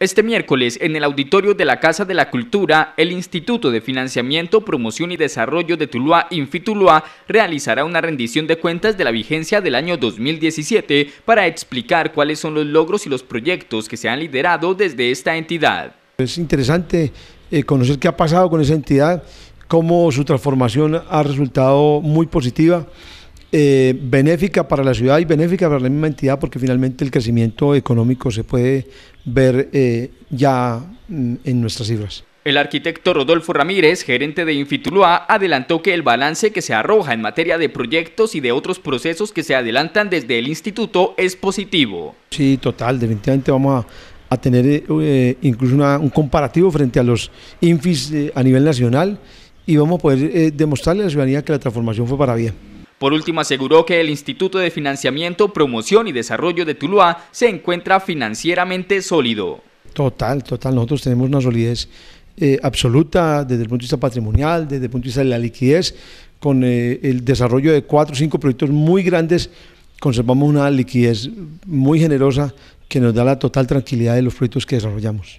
Este miércoles, en el auditorio de la Casa de la Cultura, el Instituto de Financiamiento, Promoción y Desarrollo de Tuluá, Infituluá, realizará una rendición de cuentas de la vigencia del año 2017 para explicar cuáles son los logros y los proyectos que se han liderado desde esta entidad. Es interesante eh, conocer qué ha pasado con esa entidad, cómo su transformación ha resultado muy positiva eh, benéfica para la ciudad y benéfica para la misma entidad, porque finalmente el crecimiento económico se puede ver eh, ya mm, en nuestras cifras. El arquitecto Rodolfo Ramírez, gerente de Infituluá, adelantó que el balance que se arroja en materia de proyectos y de otros procesos que se adelantan desde el instituto es positivo. Sí, total, definitivamente vamos a, tener eh, eh, incluso un comparativo frente a los Infis a nivel nacional y vamos a poder demostrarle a la ciudadanía que la transformación fue para bien. Por último, aseguró que el Instituto de Financiamiento, Promoción y Desarrollo de Tuluá se encuentra financieramente sólido. Total, total. Nosotros tenemos una solidez eh, absoluta desde el punto de vista patrimonial, desde el punto de vista de la liquidez, con eh, el desarrollo de cuatro o cinco proyectos muy grandes, conservamos una liquidez muy generosa que nos da la total tranquilidad de los proyectos que desarrollamos.